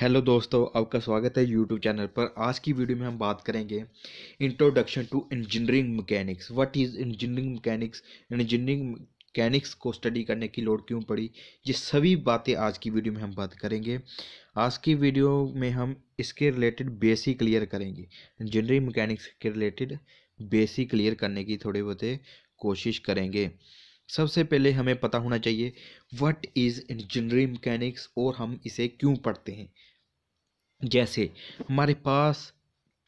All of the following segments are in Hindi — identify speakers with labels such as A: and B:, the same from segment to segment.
A: हेलो दोस्तों आपका स्वागत है यूट्यूब चैनल पर आज की वीडियो में हम बात करेंगे introduction to engineering mechanics what is engineering mechanics engineering mechanics को स्टडी करने की लोड क्यों पड़ी ये सभी बातें आज की वीडियो में हम बात करेंगे आज की वीडियो में हम इसके रिलेटेड बेसिक क्लियर करेंगे इंजीनियरिंग मकैनिक्स के रिलेटेड बेसिक क्लियर करने की थोड़ी बहुत कोशिश करेंगे सबसे पहले हमें पता होना चाहिए व्हाट इज़ इंजीनियरिंग मैकेनिक्स और हम इसे क्यों पढ़ते हैं जैसे हमारे पास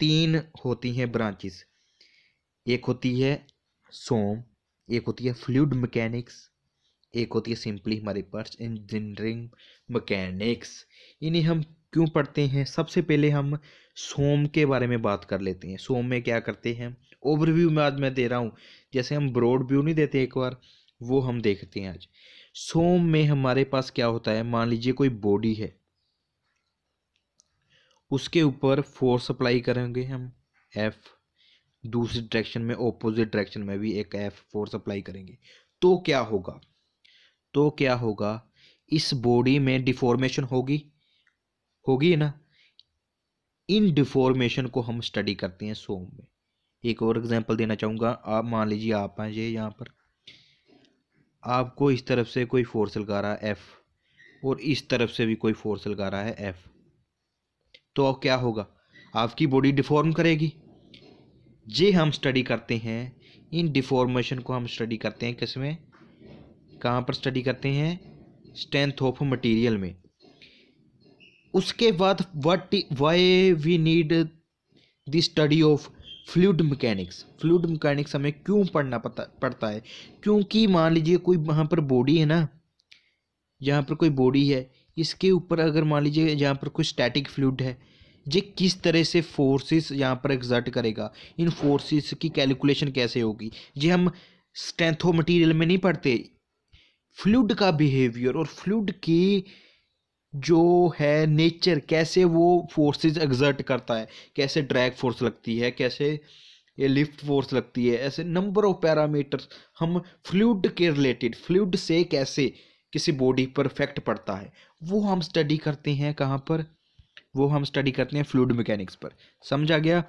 A: तीन होती हैं ब्रांचेस एक होती है सोम एक होती है फ्लूड मैकेनिक्स एक होती है सिंपली हमारे पास इंजीनियरिंग मैकेनिक्स इन्हें हम क्यों पढ़ते हैं सबसे पहले हम सोम के बारे में बात कर लेते हैं सोम में क्या करते हैं ओवरव्यू में आज मैं दे रहा हूँ जैसे हम ब्रॉड व्यू नहीं देते एक बार वो हम देखते हैं आज सोम में हमारे पास क्या होता है मान लीजिए कोई बॉडी है उसके ऊपर फोर्स अप्लाई करेंगे हम एफ दूसरी डायरेक्शन में ऑपोजिट डायरेक्शन में भी एक एफ फोर्स अप्लाई करेंगे तो क्या होगा तो क्या होगा इस बॉडी में डिफॉर्मेशन होगी होगी ना इन डिफॉर्मेशन को हम स्टडी करते हैं सोम में एक और एग्जांपल देना चाहूँगा आप मान लीजिए आप हैं ये यहाँ पर आपको इस तरफ से कोई फोर्स लगा रहा है एफ़ और इस तरफ से भी कोई फोर्स लगा रहा है एफ़ तो क्या होगा आपकी बॉडी डिफॉर्म करेगी जे हम स्टडी करते हैं इन डिफॉर्मेशन को हम स्टडी करते हैं किसमें कहाँ पर स्टडी करते हैं स्ट्रेंथ ऑफ मटेरियल में उसके बाद what why we need the study of fluid mechanics fluid mechanics हमें क्यों पढ़ना पता पड़ता है क्योंकि मान लीजिए कोई वहाँ पर बॉडी है ना यहाँ पर कोई बॉडी है इसके ऊपर अगर मान लीजिए यहाँ पर कोई स्टैटिक फ्लूड है ये किस तरह से फोर्सेस यहाँ पर एग्जर्ट करेगा इन फोर्सेस की कैलकुलेशन कैसे होगी ये हम स्ट्रेंथ ऑफ मटीरियल में नहीं पढ़ते फ्लूड का बिहेवियर और फ्लूड की जो है नेचर कैसे वो फोर्सेस एग्जर्ट करता है कैसे ड्रैग फोर्स लगती है कैसे ये लिफ्ट फोर्स लगती है ऐसे नंबर ऑफ पैरामीटर्स हम फ्लूड के रिलेटेड फ्लूड से कैसे किसी बॉडी पर इफेक्ट पड़ता है वो हम स्टडी करते हैं कहाँ पर वो हम स्टडी करते हैं फ्लूड मैकेनिक्स पर समझा गया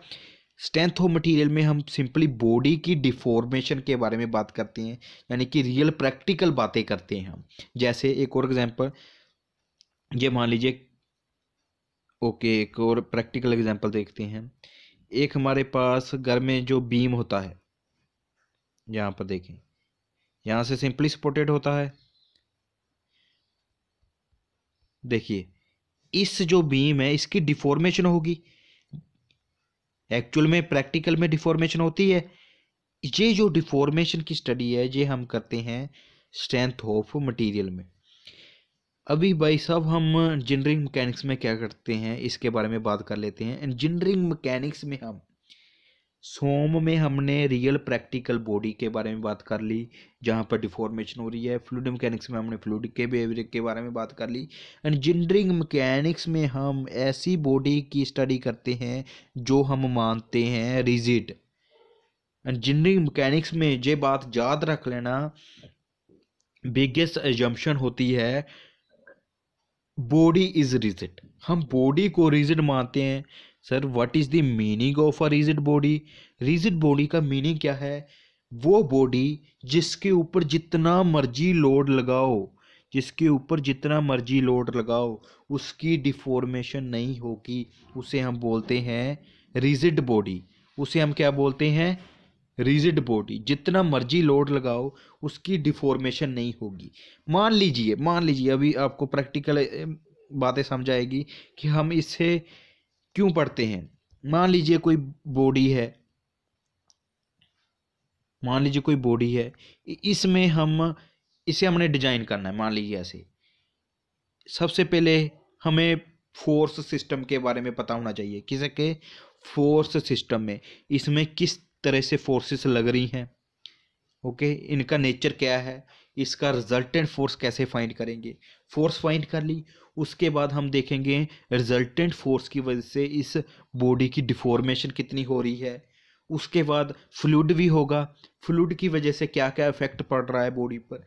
A: स्ट्रेंथ ऑफ मटेरियल में हम सिंपली बॉडी की डिफॉर्मेशन के बारे में बात करते हैं यानी कि रियल प्रैक्टिकल बातें करते हैं हम जैसे एक और एग्जांपल ये मान लीजिए ओके एक और प्रैक्टिकल एग्जांपल देखते हैं एक हमारे पास घर में जो बीम होता है यहाँ पर देखें यहाँ से सिंपली सपोर्टेड होता है देखिए इस जो बीम है इसकी डिफॉर्मेशन होगी एक्चुअल में प्रैक्टिकल में डिफॉर्मेशन होती है ये जो डिफॉर्मेशन की स्टडी है ये हम करते हैं स्ट्रेंथ ऑफ मटेरियल में अभी भाई साहब हम इंजीनियरिंग मैकेनिक्स में क्या करते हैं इसके बारे में बात कर लेते हैं इंजीनियरिंग मैकेनिक्स में हम सोम में हमने रियल प्रैक्टिकल बॉडी के बारे में बात कर ली जहाँ पर डिफॉर्मेशन हो रही है फ्लूड मैकेनिक्स में हमने फ्लूड के बिहेवियर के बारे में बात कर ली इंजीनियरिंग मैकेनिक्स में हम ऐसी बॉडी की स्टडी करते हैं जो हम मानते हैं रिजिड इंजीनियरिंग मैकेनिक्स में ये बात याद रख लेना बिगेस्ट एजम्पन होती है बॉडी इज़ रिजिड हम बॉडी को रिजिड मानते हैं sir what is the meaning of a rigid body rigid body का मीनिंग क्या है वो बॉडी जिसके ऊपर जितना मर्जी लोड लगाओ जिसके ऊपर जितना मर्जी लोड लगाओ उसकी डिफॉर्मेशन नहीं होगी उसे हम बोलते हैं रिजिड बॉडी उसे हम क्या बोलते हैं रिजिड बॉडी जितना मर्जी लोड लगाओ उसकी डिफॉर्मेशन नहीं होगी मान लीजिए मान लीजिए अभी आपको प्रैक्टिकल बातें समझ आएगी कि हम इसे क्यों पढ़ते हैं मान लीजिए कोई बॉडी है मान लीजिए कोई बॉडी है इसमें हम इसे हमने डिजाइन करना है मान लीजिए ऐसे सबसे पहले हमें फोर्स सिस्टम के बारे में पता होना चाहिए किसके फोर्स सिस्टम में इसमें किस तरह से फोर्सेस लग रही हैं ओके इनका नेचर क्या है इसका रिजल्टेंट फोर्स कैसे फाइंड करेंगे फोर्स फाइंड कर ली उसके बाद हम देखेंगे रिजल्टेंट फोर्स की वजह से इस बॉडी की डिफॉर्मेशन कितनी हो रही है उसके बाद फ्लूड भी होगा फ्लूड की वजह से क्या क्या इफेक्ट पड़ रहा है बॉडी पर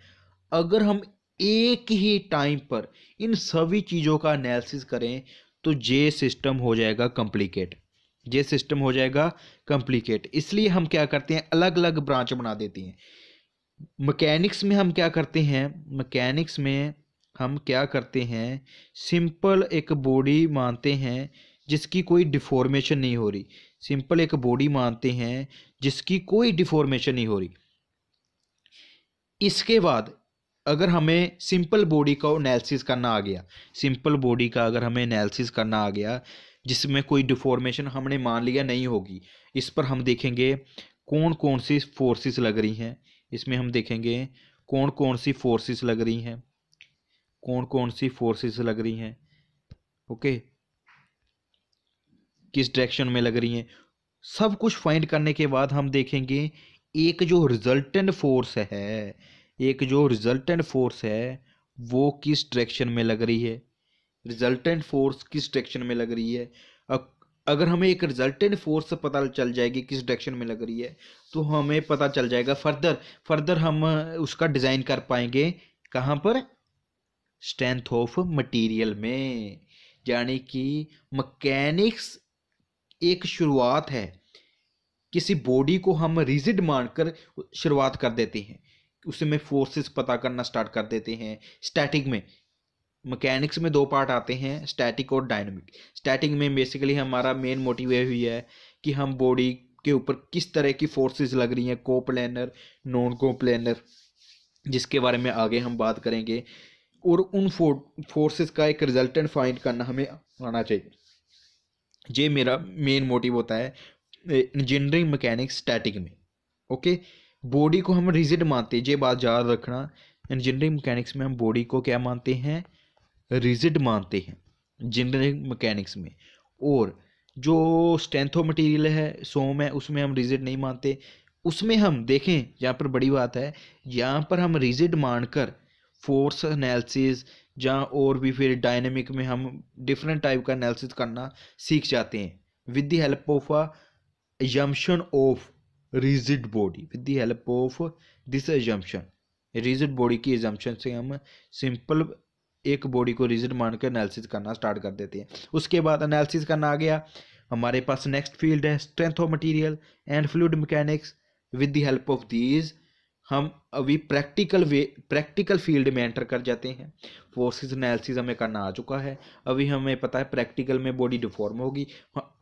A: अगर हम एक ही टाइम पर इन सभी चीज़ों का एनालिसिस करें तो जे सिस्टम हो जाएगा कॉम्प्लिकेट ये सिस्टम हो जाएगा कॉम्प्लिकेट इसलिए हम क्या करते हैं अलग अलग ब्रांच बना देते हैं मकैनिक्स में हम क्या करते हैं मकैनिक्स में हम क्या करते हैं सिंपल एक बॉडी मानते हैं जिसकी कोई डिफॉर्मेशन नहीं हो रही सिंपल एक बॉडी मानते हैं जिसकी कोई डिफॉर्मेशन नहीं हो रही इसके बाद अगर हमें सिंपल बॉडी का एनालिसिस करना आ गया सिंपल बॉडी का अगर हमें एनालिसिस करना आ गया जिसमें कोई डिफॉर्मेशन हमने मान लिया नहीं होगी इस पर हम देखेंगे कौन कौन सी फोर्सेस लग रही हैं इसमें हम देखेंगे कौन कौन सी फोर्सेस लग रही हैं कौन कौन सी फोर्सेस लग रही हैं ओके किस डायरेक्शन में लग रही हैं सब कुछ फाइंड करने के बाद हम देखेंगे एक जो रिजल्टेंट फोर्स है एक जो रिजल्टेंट फोर्स है वो किस डायरेक्शन में लग रही है रिजल्टेंट फोर्स किस डायरेक्शन में लग रही है अब अगर हमें एक रिजल्टेंट फोर्स पता चल जाएगी किस डायरेक्शन में लग रही है तो हमें पता चल जाएगा फर्दर फर्दर हम उसका डिज़ाइन कर पाएंगे कहाँ पर स्ट्रेंथ ऑफ मटेरियल में यानी कि मकैनिक्स एक शुरुआत है किसी बॉडी को हम रिजिड मानकर शुरुआत कर देते हैं उसमें फोर्सेस पता करना स्टार्ट कर देते हैं स्टैटिक में मैकेनिक्स में दो पार्ट आते हैं स्टैटिक और डायनमिक स्टैटिक में बेसिकली हमारा मेन मोटिव यह हुई है कि हम बॉडी के ऊपर किस तरह की फोर्सेस लग रही हैं को प्लानर नॉन को प्लानर जिसके बारे में आगे हम बात करेंगे और उन फोर्सेस का एक रिजल्टेंट फाइंड करना हमें आना चाहिए ये मेरा मेन मोटिव होता है इंजीनियरिंग मकैनिक्स स्टैटिक में ओके बॉडी को हम रिजिड मानते हैं ये बात याद रखना इंजीनियरिंग मैकेनिक्स में हम बॉडी को क्या मानते हैं रिजिड मानते हैं जनरल मैकेनिक्स में और जो ऑफ मटेरियल है सोम है उसमें हम रिजिड नहीं मानते उसमें हम देखें यहाँ पर बड़ी बात है यहाँ पर हम रिजिड मानकर फोर्स एनालिसिस या और भी फिर डायनेमिक में हम डिफरेंट टाइप का एनालिसिस करना सीख जाते हैं with the help of a assumption of rigid body with the help of this assumption rigid body की एजम्पन से हम सिंपल एक बॉडी को रीजन मानकर एनालिसिस करना स्टार्ट कर देते हैं उसके बाद एनालिसिस करना आ गया हमारे पास नेक्स्ट फील्ड है strength of material and fluid mechanics with the help of these हम अभी प्रैक्टिकल वे प्रैक्टिकल फील्ड में एंटर कर जाते हैं फोर्सेस एनालिसिस हमें करना आ चुका है अभी हमें पता है प्रैक्टिकल में बॉडी डिफॉर्म होगी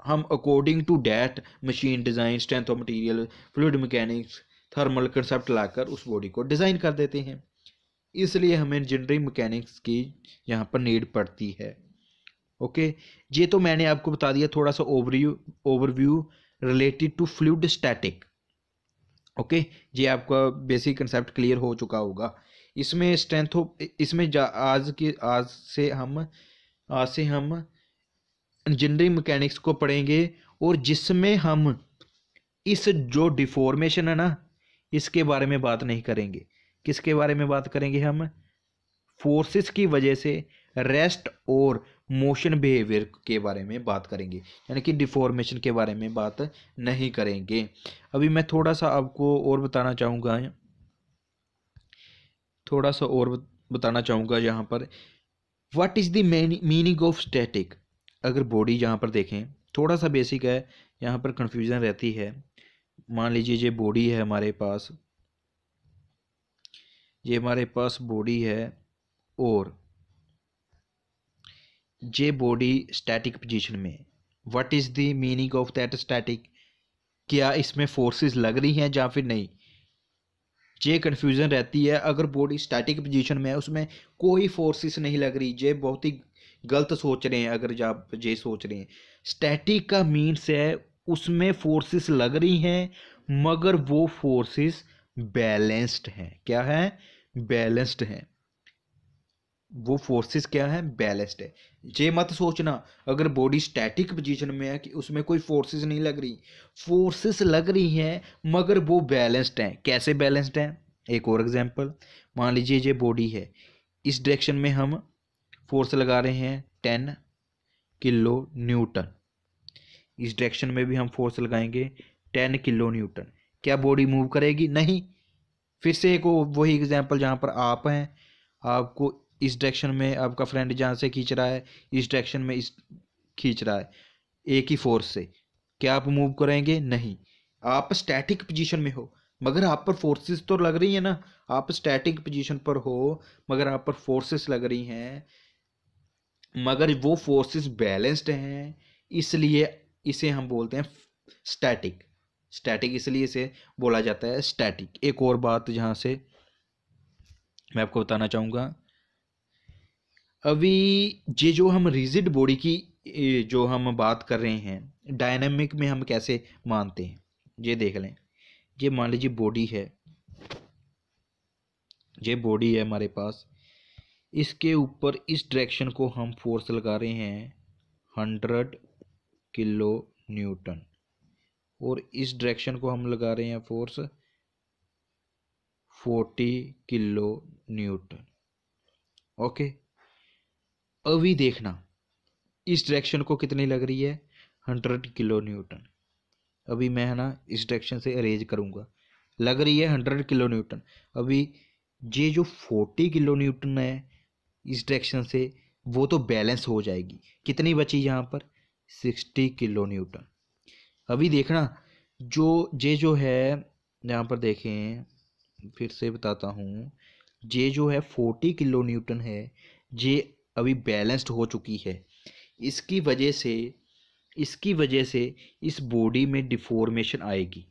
A: हम according to that machine design strength of material fluid mechanics thermal concept लाकर उस बॉडी को डिज़ाइन कर देते हैं इसलिए हमें इंजीनियरिंग मैकेनिक्स की यहाँ पर नीड पड़ती है ओके ये तो मैंने आपको बता दिया थोड़ा सा overview overview related to fluid static okay ये आपका बेसिक कंसेप्ट क्लियर हो चुका होगा इसमें स्ट्रेंथ हो इसमें आज के आज से हम आज से हम इंजीनियरिंग मैकेनिक्स को पढ़ेंगे और जिसमें हम इस जो डिफॉर्मेशन है ना इसके बारे में बात नहीं करेंगे किसके बारे में बात करेंगे हम फोर्सेस की वजह से रेस्ट और मोशन बिहेवियर के बारे में बात करेंगे यानी कि डिफॉर्मेशन के बारे में बात नहीं करेंगे अभी मैं थोड़ा सा आपको और बताना चाहूँगा थोड़ा सा और बताना चाहूँगा यहाँ पर what is the meaning of static अगर बॉडी यहाँ पर देखें थोड़ा सा बेसिक है यहाँ पर कन्फ्यूज़न रहती है मान लीजिए ये बॉडी है हमारे पास ये हमारे पास बॉडी है और जे बॉडी स्टैटिक पोजीशन में what is the meaning of that static क्या इसमें फोर्सेस लग रही हैं या फिर नहीं जे कन्फ्यूज़न रहती है अगर बॉडी स्टैटिक पोजीशन में है उसमें कोई फोर्सेस नहीं लग रही जे बहुत ही गलत सोच रहे हैं अगर जब जे सोच रहे हैं स्टैटिक का मीन्स है उसमें फोर्सेस लग रही हैं मगर वो फोर्सेस बैलेंस्ड हैं क्या है बैलेंस्ड हैं वो फोर्सेस क्या है बैलेंस्ड है ये मत सोचना अगर बॉडी स्टैटिक पोजीशन में है कि उसमें कोई फोर्सेस नहीं लग रही फोर्सेस लग रही हैं मगर वो बैलेंस्ड हैं कैसे बैलेंस्ड हैं एक और एग्जांपल मान लीजिए ये बॉडी है इस डायरेक्शन में हम फोर्स लगा रहे हैं टेन किलो न्यूटन इस डायरेक्शन में भी हम फोर्स लगाएंगे टेन किलो न्यूटन क्या बॉडी मूव करेगी नहीं फिर से एक वही एग्जाम्पल जहाँ पर आप हैं आपको इस डायरेक्शन में आपका फ्रेंड जहाँ से खींच रहा है इस डायरेक्शन में इस खींच रहा है एक ही फोर्स से क्या आप मूव करेंगे नहीं आप स्टैटिक पोजीशन में हो मगर आप पर फोर्सेस तो लग रही है ना आप स्टैटिक पोजीशन पर हो मगर आप पर फोर्सेस लग रही हैं मगर वो फोर्सेस बैलेंस्ड हैं इसलिए इसे हम बोलते हैं स्टैटिक स्टैटिक इसलिए इसे बोला जाता है स्टैटिक एक और बात यहाँ से मैं आपको बताना चाहूँगा अभी ये जो हम रिजिड बॉडी की जो हम बात कर रहे हैं डायनेमिक में हम कैसे मानते हैं ये देख लें ये मान लीजिए बॉडी है ये बॉडी है हमारे पास इसके ऊपर इस डायरेक्शन को हम फोर्स लगा रहे हैं हंड्रेड किलो न्यूटन और इस डायरेक्शन को हम लगा रहे हैं force forty kilo newton okay अभी देखना इस डायरेक्शन को कितनी लग रही है हंड्रेड किलो न्यूटन अभी मैं है ना इस डायरेक्शन से अरेंज करूँगा लग रही है हंड्रेड किलो न्यूटन अभी ये जो फोर्टी किलो न्यूटन है इस डायरेक्शन से वो तो बैलेंस हो जाएगी कितनी बची यहाँ पर सिक्सटी किलो न्यूटन अभी देखना जो जे जो है यहाँ पर देखें फिर से बताता हूँ जे जो है फोर्टी किलो न्यूटन है जे अभी बैलेंस्ड हो चुकी है इसकी वजह से इसकी वजह से इस बॉडी में डिफॉर्मेशन आएगी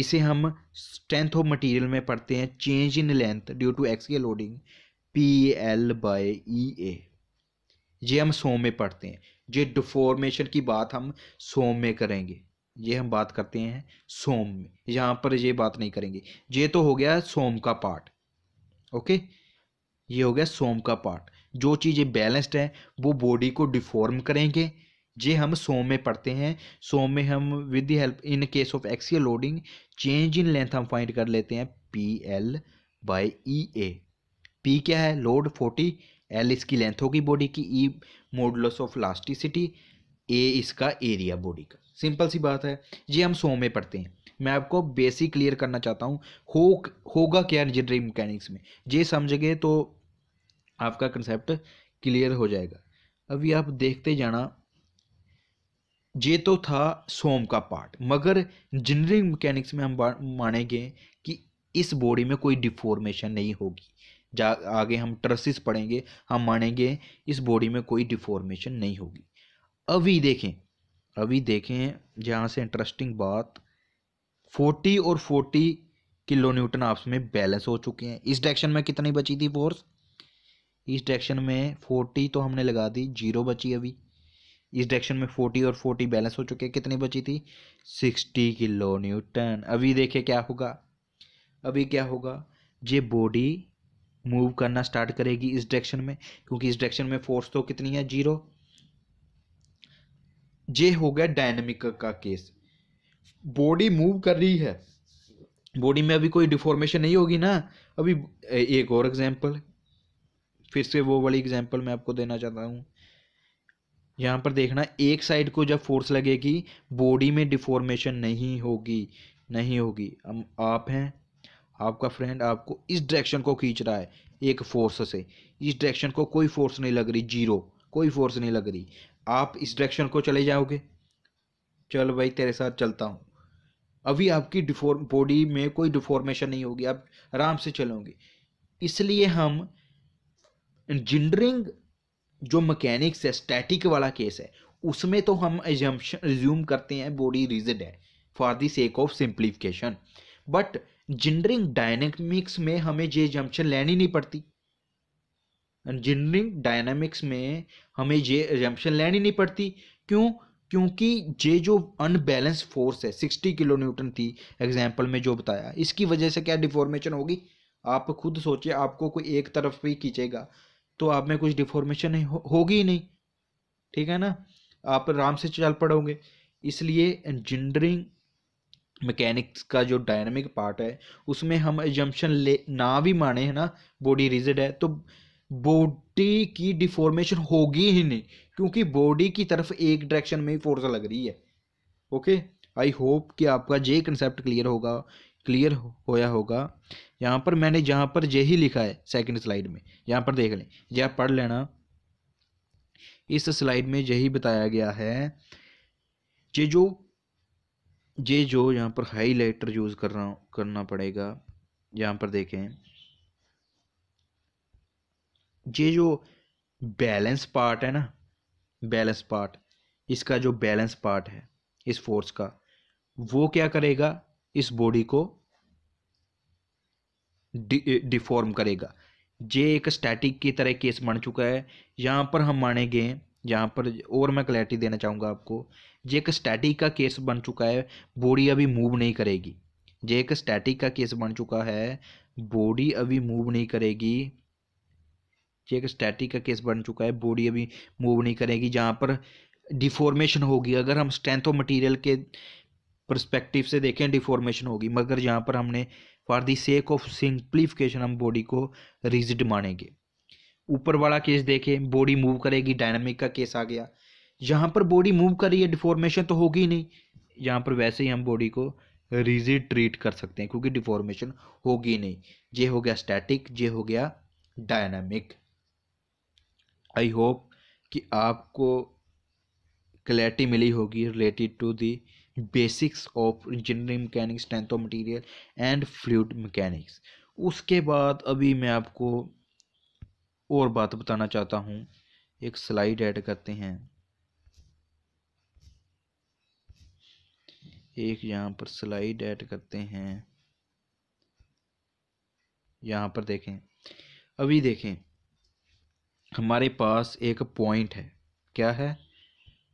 A: इसे हम स्ट्रेंथ ऑफ मटेरियल में पढ़ते हैं change in length due to axial loading P L by E A ये हम सौ में पढ़ते हैं ये डिफॉर्मेशन की बात हम सोम में करेंगे ये हम बात करते हैं सोम में यहाँ पर ये बात नहीं करेंगे ये तो हो गया सोम का पार्ट ओके ये हो गया सोम का पार्ट जो चीज़ें बैलेंस्ड हैं वो बॉडी को डिफॉर्म करेंगे ये हम सोम में पढ़ते हैं सोम में हम with the help in case of axial loading change in length हम फाइंड कर लेते हैं P L by E A P क्या है लोड फोर्टी एल इसकी लेंथ होगी बॉडी की E e modulus of elasticity E इसका एरिया बॉडी का सिंपल सी बात है ये हम सो में पढ़ते हैं मैं आपको बेसिक क्लियर करना चाहता हूँ हो होगा क्या इंजीनियरिंग मैकेनिक्स में ये समझ गए तो आपका कंसेप्ट क्लियर हो जाएगा अभी आप देखते जाना ये तो था सोम का पार्ट मगर इंजीनियरिंग मैकेनिक्स में हम मानेंगे कि इस बॉडी में कोई डिफॉर्मेशन नहीं होगी जा आगे हम ट्रसिस पढ़ेंगे हम मानेंगे इस बॉडी में कोई डिफॉर्मेशन नहीं होगी अभी देखें अभी देखें जहाँ से इंटरेस्टिंग बात फोर्टी और फोर्टी किलो न्यूटन आपस में बैलेंस हो चुके हैं इस डायरेक्शन में कितनी बची थी फोर्स इस डायरेक्शन में फोर्टी तो हमने लगा दी जीरो बची अभी इस डायरेक्शन में फोर्टी और फोर्टी बैलेंस हो चुके हैं कितनी बची थी सिक्सटी किलो न्यूटन अभी देखें क्या होगा अभी क्या होगा ये बॉडी मूव करना स्टार्ट करेगी इस डायरेक्शन में क्योंकि इस डायरेक्शन में फोर्स तो कितनी है जीरो ये हो गया डायनेमिक का केस बॉडी मूव कर रही है बॉडी में अभी कोई डिफॉर्मेशन नहीं होगी ना अभी एक और एग्जांपल फिर से वो वाली एग्जांपल मैं आपको देना चाहता हूँ यहाँ पर देखना एक साइड को जब फोर्स लगेगी बॉडी में डिफॉर्मेशन नहीं होगी नहीं होगी हम आप हैं आपका फ्रेंड आपको इस डायरेक्शन को खींच रहा है एक फोर्स से इस डायरेक्शन को कोई फोर्स नहीं लग रही जीरो कोई फोर्स नहीं लग रही आप इस डायरेक्शन को चले जाओगे चल भाई तेरे साथ चलता हूँ अभी आपकी डिफॉर्म बॉडी में कोई डिफॉर्मेशन नहीं होगी आप आराम से चलोगे इसलिए हम इंजीनियरिंग जो मैकेनिक्स है स्टैटिक वाला केस है उसमें तो हम एजम्पन एज्यूम करते हैं बॉडी रिजिड है for the sake of simplification but जिंडरिंग डायनेमिक्स में हमें ये जम्पन लेनी नहीं पड़ती जिंडरिंग डायनेमिक्स में हमें ये एजम्पन लेनी नहीं पड़ती क्यों क्योंकि ये जो अनबैलेंस फोर्स है सिक्सटी किलो न्यूटन थी एग्जाम्पल में जो बताया इसकी वजह से क्या डिफॉर्मेशन होगी आप खुद सोचिए आपको कोई एक तरफ भी खींचेगा तो आप में कुछ डिफॉर्मेशन हो, होगी ही नहीं ठीक है ना आप आराम से चल पड़ोगे इसलिए इंजीनियरिंग मैकेनिक्स का जो डायनेमिक पार्ट है उसमें हम एजम्पन ले ना भी माने है ना बॉडी रिजिड है तो बॉडी की डिफॉर्मेशन होगी ही नहीं क्योंकि बॉडी की तरफ एक डायरेक्शन में ही फोर्स लग रही है ओके आई होप कि आपका जे कंसेप्ट क्लियर होगा क्लियर होया होगा यहाँ पर मैंने जहाँ पर जे ही लिखा है सेकंड स्लाइड में यहाँ पर देख लें यह पढ़ लेना इस स्लाइड में यही बताया गया है ये जो ये जो यहाँ पर लाइटर यूज़ कर रहा करना पड़ेगा यहाँ पर देखें ये जो बैलेंस पार्ट है ना बैलेंस पार्ट इसका जो बैलेंस पार्ट है इस फोर्स का वो क्या करेगा इस बॉडी को डिफॉर्म करेगा ये एक स्टैटिक की तरह केस बन चुका है यहाँ पर हम मानेंगे जहाँ पर और मैं क्लैरिटी देना चाहूँगा आपको जे एक स्टैटिक का केस बन चुका है बॉडी अभी मूव नहीं करेगी जे एक स्टैटिक का केस बन चुका है बॉडी अभी मूव नहीं करेगी जे एक स्टैटिक का केस बन चुका है बॉडी अभी मूव नहीं करेगी जहाँ पर डिफॉर्मेशन होगी अगर हम स्ट्रेंथ ऑफ मटीरियल के परस्पेक्टिव से देखें डिफॉर्मेशन होगी मगर जहाँ पर हमने for the sake of simplification हम बॉडी को रिजिड मानेंगे ऊपर वाला केस देखें बॉडी मूव करेगी डायनामिक का केस आ गया यहाँ पर बॉडी मूव कर रही है डिफॉर्मेशन तो होगी ही नहीं यहाँ पर वैसे ही हम बॉडी को रिजिड ट्रीट कर सकते हैं क्योंकि डिफॉर्मेशन होगी नहीं ये हो गया स्टैटिक ये हो गया डायनामिक आई होप कि आपको क्लैरिटी मिली होगी related to the basics of engineering mechanics strength of material and fluid mechanics उसके बाद अभी मैं आपको और बात बताना चाहता हूँ एक स्लाइड ऐड करते हैं एक यहाँ पर स्लाइड ऐड करते हैं यहाँ पर देखें अभी देखें हमारे पास एक पॉइंट है क्या है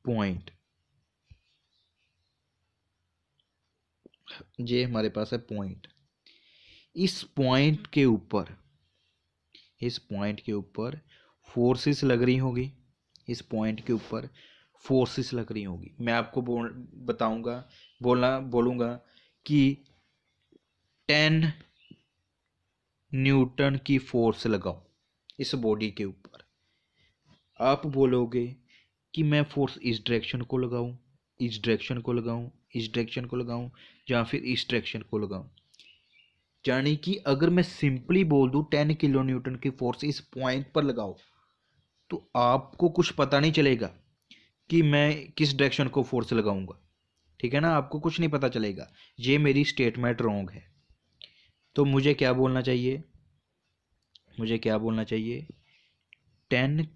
A: पॉइंट ये हमारे पास है पॉइंट इस पॉइंट के ऊपर इस पॉइंट के ऊपर फोर्सेस लग रही होगी इस पॉइंट के ऊपर फोर्सेस लग रही होगी मैं आपको बोल बताऊंगा बोलना बोलूँगा कि टेन न्यूटन की फोर्स लगाओ इस बॉडी के ऊपर आप बोलोगे कि मैं फोर्स इस डायरेक्शन को लगाऊं इस डायरेक्शन को लगाऊं इस डायरेक्शन को लगाऊं या फिर इस डायरेक्शन को लगाऊं यानी कि अगर मैं सिंपली बोल दूँ टेन किलो न्यूटन की फोर्स इस पॉइंट पर लगाओ तो आपको कुछ पता नहीं चलेगा कि मैं किस डायरेक्शन को फोर्स लगाऊंगा ठीक है ना आपको कुछ नहीं पता चलेगा ये मेरी स्टेटमेंट रॉन्ग है तो मुझे क्या बोलना चाहिए मुझे क्या बोलना चाहिए टेन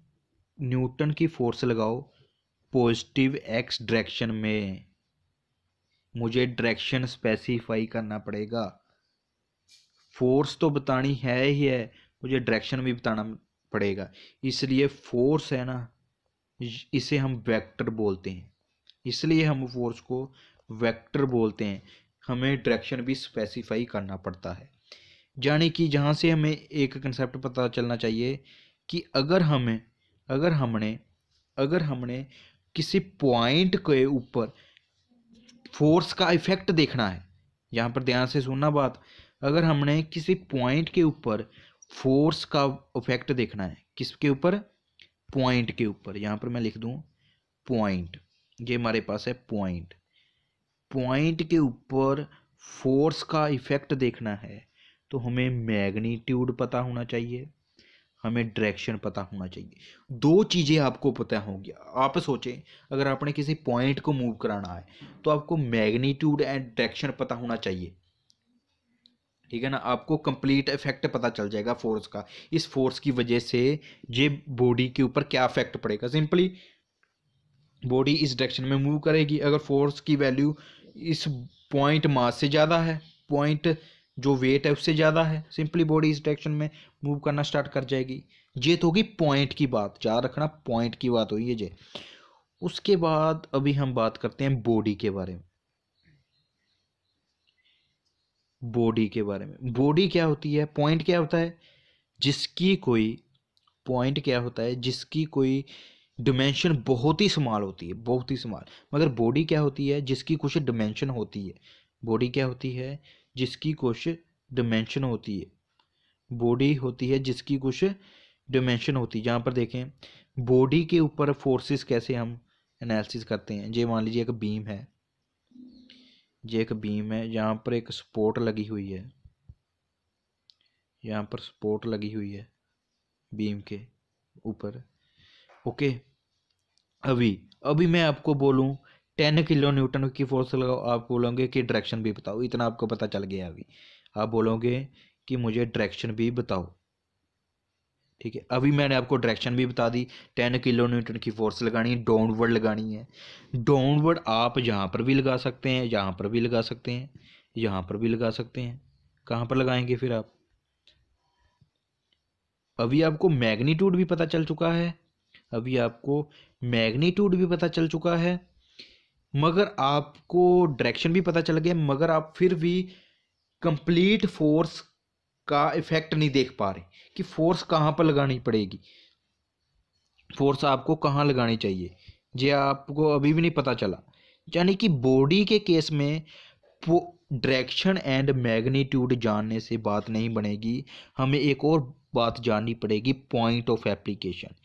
A: न्यूटन की फोर्स लगाओ पॉजिटिव एक्स डायरेक्शन में मुझे डायरेक्शन स्पेसिफाई करना पड़ेगा फोर्स तो बतानी है ही है मुझे डायरेक्शन भी बताना पड़ेगा इसलिए फोर्स है ना इसे हम वेक्टर बोलते हैं इसलिए हम फोर्स को वेक्टर बोलते हैं हमें डायरेक्शन भी स्पेसिफाई करना पड़ता है यानी कि जहाँ से हमें एक कंसेप्ट पता चलना चाहिए कि अगर हमें अगर हमने अगर हमने किसी पॉइंट के ऊपर फोर्स का इफेक्ट देखना है यहाँ पर ध्यान से सुनना बात अगर हमने किसी पॉइंट के ऊपर फोर्स का इफेक्ट देखना है किसके ऊपर पॉइंट के ऊपर यहाँ पर मैं लिख दूँ पॉइंट ये हमारे पास है पॉइंट पॉइंट के ऊपर फोर्स का इफेक्ट देखना है तो हमें मैग्नीट्यूड पता होना चाहिए हमें डायरेक्शन पता होना चाहिए दो चीज़ें आपको पता होंगी आप सोचें अगर आपने किसी पॉइंट को मूव कराना है तो आपको मैग्नीट्यूड एंड डायरेक्शन पता होना चाहिए ठीक है ना आपको कंप्लीट इफेक्ट पता चल जाएगा फोर्स का इस फोर्स की वजह से ये बॉडी के ऊपर क्या इफेक्ट पड़ेगा सिंपली बॉडी इस डायरेक्शन में मूव करेगी अगर फोर्स की वैल्यू इस पॉइंट मास से ज़्यादा है पॉइंट जो वेट है उससे ज़्यादा है सिंपली बॉडी इस डायरेक्शन में मूव करना स्टार्ट कर जाएगी ये तो होगी पॉइंट की बात याद रखना पॉइंट की बात हो है ये उसके बाद अभी हम बात करते हैं बॉडी के बारे में बॉडी के बारे में बॉडी क्या होती है पॉइंट क्या होता है जिसकी कोई पॉइंट क्या होता है जिसकी कोई डिमेंशन बहुत ही स्मॉल होती है बहुत ही स्मॉल मगर बॉडी क्या होती है जिसकी कुछ डिमेंशन होती है बॉडी क्या होती है जिसकी कुछ डिमेंशन होती है बॉडी होती है जिसकी कुछ डिमेंशन होती है जहाँ पर देखें बॉडी के ऊपर फोर्सेस कैसे हम एनालिसिस करते हैं जे मान लीजिए एक बीम है ये एक बीम है यहाँ पर एक सपोर्ट लगी हुई है यहाँ पर सपोर्ट लगी हुई है बीम के ऊपर ओके अभी अभी मैं आपको बोलूँ टेन किलो न्यूटन की फोर्स लगाओ आप बोलोगे कि डायरेक्शन भी बताओ इतना आपको पता चल गया अभी आप बोलोगे कि मुझे डायरेक्शन भी बताओ ठीक है अभी मैंने आपको डायरेक्शन भी बता दी टेन किलो न्यूटन की फोर्स लगानी है डाउनवर्ड लगानी है डाउनवर्ड आप यहाँ पर भी लगा सकते हैं यहाँ पर भी लगा सकते हैं यहाँ पर भी लगा सकते हैं कहाँ पर लगाएंगे फिर आप अभी आपको मैग्नीट्यूड भी पता चल चुका है अभी आपको मैग्नीट्यूड भी पता चल चुका है मगर आपको डायरेक्शन भी पता चल गया मगर आप फिर भी कंप्लीट फोर्स का इफेक्ट नहीं देख पा रहे कि फोर्स कहाँ पर लगानी पड़ेगी फोर्स आपको कहाँ लगानी चाहिए ये आपको अभी भी नहीं पता चला यानी कि बॉडी के केस में डायरेक्शन एंड मैग्नीट्यूड जानने से बात नहीं बनेगी हमें एक और बात जाननी पड़ेगी पॉइंट ऑफ एप्लीकेशन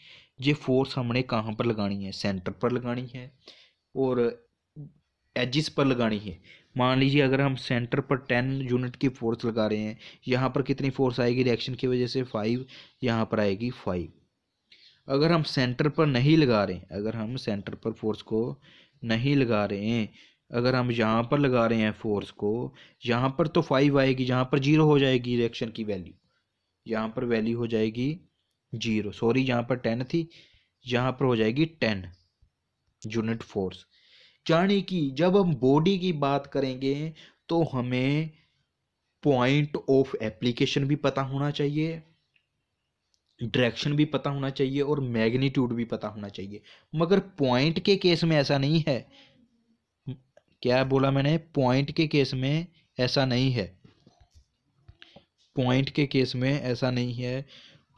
A: ये फोर्स हमने कहाँ पर लगानी है सेंटर पर लगानी है और एजिस पर लगानी है मान लीजिए अगर हम सेंटर पर टेन यूनिट की फोर्स लगा रहे हैं यहाँ पर कितनी फोर्स आएगी रिएक्शन की वजह से फाइव यहाँ पर आएगी फाइव अगर हम सेंटर पर नहीं लगा रहे हैं अगर हम सेंटर पर फोर्स को नहीं लगा रहे हैं अगर हम यहाँ पर लगा रहे हैं फोर्स को यहाँ पर तो फाइव आएगी यहाँ पर जीरो हो जाएगी रिएक्शन की वैल्यू यहाँ पर वैल्यू हो जाएगी जीरो सॉरी यहाँ पर टेन थी यहाँ पर हो जाएगी टेन यूनिट फोर्स जाने की जब हम बॉडी की बात करेंगे तो हमें पॉइंट ऑफ एप्लीकेशन भी पता होना चाहिए डायरेक्शन भी पता होना चाहिए और मैग्नीट्यूड भी पता होना चाहिए मगर पॉइंट के केस में ऐसा नहीं है क्या बोला मैंने पॉइंट के केस में ऐसा नहीं है पॉइंट के केस में ऐसा नहीं है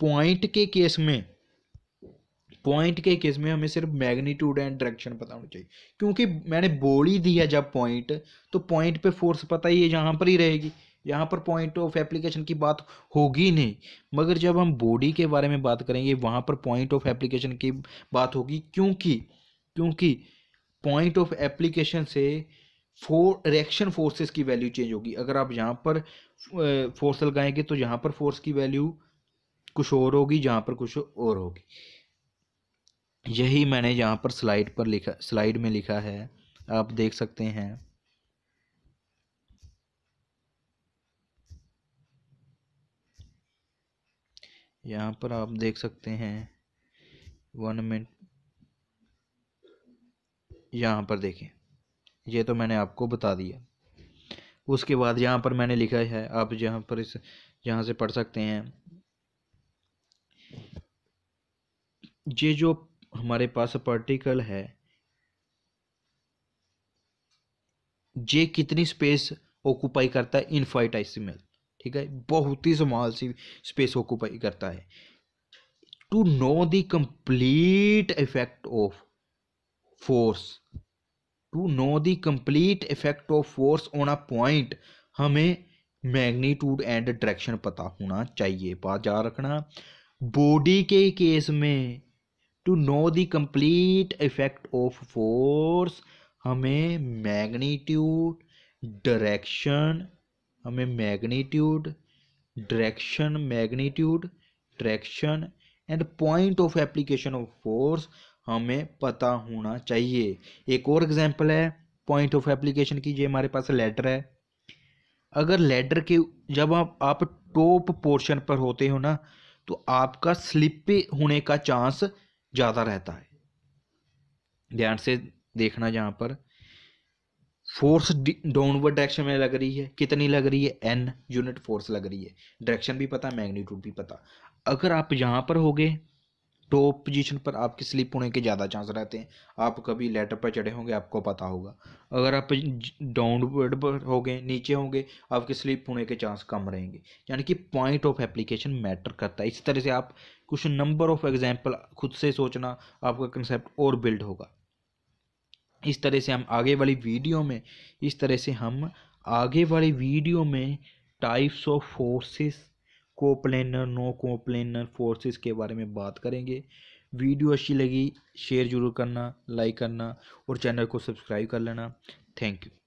A: पॉइंट के केस में पॉइंट के केस में हमें सिर्फ मैग्नीट्यूड एंड डायरेक्शन पता होना चाहिए क्योंकि मैंने बोल ही दिया जब पॉइंट तो पॉइंट पे फोर्स पता ही है यहाँ पर ही रहेगी यहाँ पर पॉइंट ऑफ एप्लीकेशन की बात होगी नहीं मगर जब हम बॉडी के बारे में बात करेंगे वहाँ पर पॉइंट ऑफ एप्लीकेशन की बात होगी क्योंकि क्योंकि पॉइंट ऑफ एप्लीकेशन से फोर रिएक्शन फोर्सेस की वैल्यू चेंज होगी अगर आप यहाँ पर फोर्स लगाएंगे तो यहाँ पर फोर्स की वैल्यू कुछ और होगी जहाँ पर कुछ और होगी यही मैंने यहाँ पर स्लाइड पर लिखा स्लाइड में लिखा है आप देख सकते हैं यहाँ पर आप देख सकते हैं वन मिनट यहाँ पर देखें ये तो मैंने आपको बता दिया उसके बाद यहाँ पर मैंने लिखा है आप यहाँ पर इस यहाँ से पढ़ सकते हैं ये जो हमारे पास पार्टिकल है जे कितनी स्पेस ऑक्यूपाई करता है आइसिमल ठीक है बहुत ही स्मॉल सी स्पेस ऑक्यूपाई करता है to know the complete effect of force to know the complete effect of force on a point हमें मैग्नीट्यूड एंड डायरेक्शन पता होना चाहिए बाजार रखना बॉडी के केस में to know the complete effect of force हमें मैग्नीट्यूड डायरेक्शन हमें magnitude direction magnitude traction and point of application of force हमें पता होना चाहिए एक और एग्जांपल है पॉइंट ऑफ एप्लीकेशन की ये हमारे पास लेटर है अगर लेडर के जब आप आप टॉप पोर्शन पर होते हो ना तो आपका स्लिप होने का चांस ज़्यादा रहता है ध्यान से देखना यहाँ पर फोर्स डाउनवर्ड डायरेक्शन में लग रही है कितनी लग रही है एन यूनिट फोर्स लग रही है डायरेक्शन भी पता मैग्नीट्यूड भी पता अगर आप यहाँ पर होगे टॉप पोजीशन पर आपके स्लिप होने के ज़्यादा चांस रहते हैं आप कभी लेटर पर चढ़े होंगे आपको पता होगा अगर आप डाउनवर्ड पर होंगे नीचे होंगे आपके स्लिप होने के चांस कम रहेंगे यानी कि पॉइंट ऑफ एप्लीकेशन मैटर करता है इस तरह से आप कुछ नंबर ऑफ एग्जाम्पल खुद से सोचना आपका कंसेप्ट और बिल्ड होगा इस तरह से हम आगे वाली वीडियो में इस तरह से हम आगे वाली वीडियो में types of forces coplanar no coplanar forces के बारे में बात करेंगे वीडियो अच्छी लगी शेयर जरूर करना लाइक करना और चैनल को सब्सक्राइब कर लेना थैंक यू